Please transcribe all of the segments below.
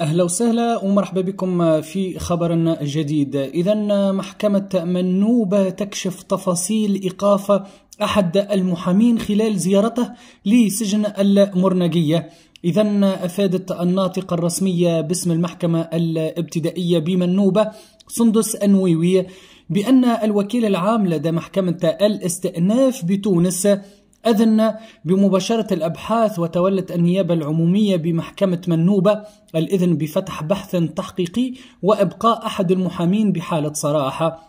اهلا وسهلا ومرحبا بكم في خبر جديد اذا محكمه منوبه تكشف تفاصيل ايقاف احد المحامين خلال زيارته لسجن المرنقيه إذا أفادت الناطقة الرسمية باسم المحكمة الابتدائية بمنوبة سندس أنويوي بأن الوكيل العام لدى محكمة الاستئناف بتونس أذن بمباشرة الأبحاث وتولت النيابة العمومية بمحكمة منوبة الإذن بفتح بحث تحقيقي وإبقاء أحد المحامين بحالة صراحة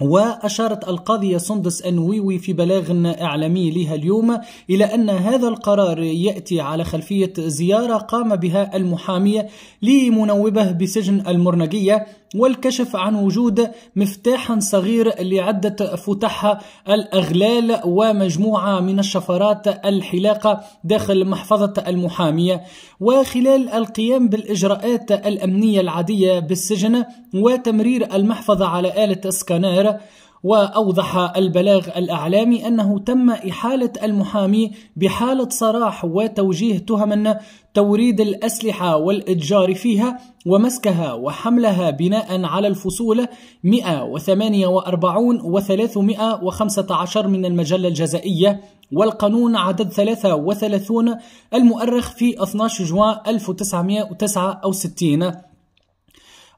وأشارت القاضية سندس أنويوي في بلاغ إعلامي لها اليوم إلى أن هذا القرار يأتي على خلفية زيارة قام بها المحامية لمنوبه بسجن المرنقية والكشف عن وجود مفتاح صغير لعدة فتح الأغلال ومجموعة من الشفرات الحلاقة داخل محفظة المحامية وخلال القيام بالإجراءات الأمنية العادية بالسجن وتمرير المحفظة على آلة اسكانير وأوضح البلاغ الأعلامي أنه تم إحالة المحامي بحالة صراح وتوجيه تهم توريد الأسلحة والإتجار فيها ومسكها وحملها بناء على الفصول 148 و 315 من المجلة الجزائية والقانون عدد 33 المؤرخ في 12 جوان 1969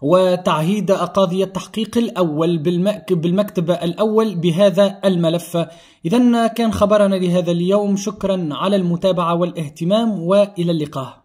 وتعهيد قاضي التحقيق الأول بالمكتب الأول بهذا الملف إذا كان خبرنا لهذا اليوم شكرا على المتابعة والاهتمام وإلى اللقاء